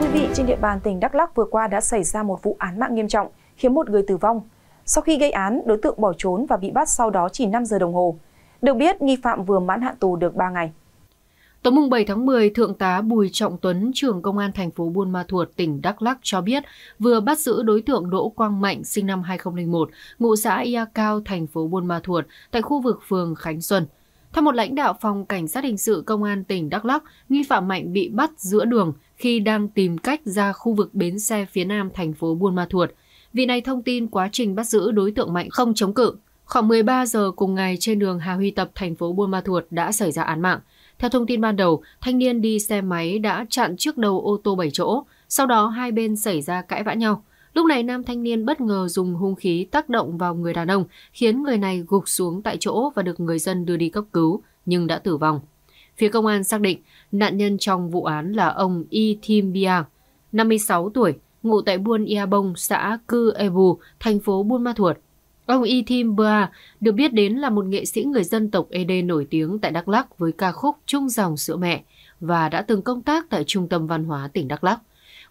Thưa quý vị, trên địa bàn tỉnh Đắk Lắk vừa qua đã xảy ra một vụ án mạng nghiêm trọng, khiến một người tử vong. Sau khi gây án, đối tượng bỏ trốn và bị bắt sau đó chỉ 5 giờ đồng hồ. Được biết, nghi phạm vừa mãn hạn tù được 3 ngày. Tối mùng 7 tháng 10, Thượng tá Bùi Trọng Tuấn, trưởng Công an thành phố Buôn Ma Thuột, tỉnh Đắk Lắc cho biết vừa bắt giữ đối tượng Đỗ Quang Mạnh, sinh năm 2001, ngụ xã Ia Cao, thành phố Buôn Ma Thuột, tại khu vực phường Khánh Xuân. Theo một lãnh đạo phòng cảnh sát hình sự công an tỉnh Đắk Lắk, nghi phạm Mạnh bị bắt giữa đường khi đang tìm cách ra khu vực bến xe phía nam thành phố Buôn Ma Thuột. Vị này thông tin quá trình bắt giữ đối tượng Mạnh không chống cự. Khoảng 13 giờ cùng ngày trên đường Hà Huy Tập, thành phố Buôn Ma Thuột đã xảy ra án mạng. Theo thông tin ban đầu, thanh niên đi xe máy đã chặn trước đầu ô tô 7 chỗ, sau đó hai bên xảy ra cãi vã nhau. Lúc này nam thanh niên bất ngờ dùng hung khí tác động vào người đàn ông, khiến người này gục xuống tại chỗ và được người dân đưa đi cấp cứu, nhưng đã tử vong. Phía công an xác định nạn nhân trong vụ án là ông Y Thim Bia, 56 tuổi, ngụ tại Buôn Ia Bông, xã Cư Ebu, thành phố Buôn Ma Thuột. Ông Y Thim Bia được biết đến là một nghệ sĩ người dân tộc Ede nổi tiếng tại Đắk Lắk với ca khúc Trung dòng sữa mẹ và đã từng công tác tại Trung tâm Văn hóa tỉnh Đắk Lắk.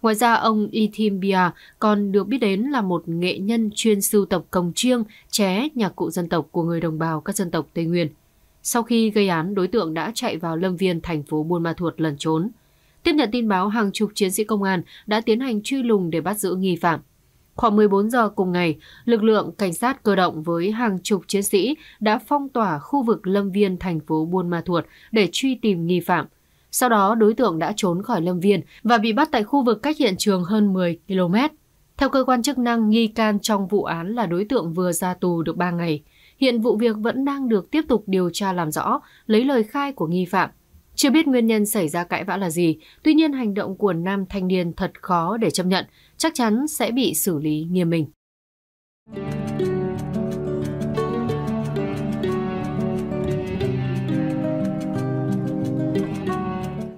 Ngoài ra, ông Ithim Bia còn được biết đến là một nghệ nhân chuyên sưu tập cồng chiêng, ché, nhạc cụ dân tộc của người đồng bào các dân tộc Tây Nguyên. Sau khi gây án, đối tượng đã chạy vào lâm viên thành phố Buôn Ma Thuột lần trốn. Tiếp nhận tin báo, hàng chục chiến sĩ công an đã tiến hành truy lùng để bắt giữ nghi phạm. Khoảng 14 giờ cùng ngày, lực lượng cảnh sát cơ động với hàng chục chiến sĩ đã phong tỏa khu vực lâm viên thành phố Buôn Ma Thuột để truy tìm nghi phạm. Sau đó, đối tượng đã trốn khỏi lâm viên và bị bắt tại khu vực cách hiện trường hơn 10 km. Theo cơ quan chức năng, nghi can trong vụ án là đối tượng vừa ra tù được 3 ngày. Hiện vụ việc vẫn đang được tiếp tục điều tra làm rõ, lấy lời khai của nghi phạm. Chưa biết nguyên nhân xảy ra cãi vã là gì, tuy nhiên hành động của nam thanh niên thật khó để chấp nhận, chắc chắn sẽ bị xử lý nghiêm minh.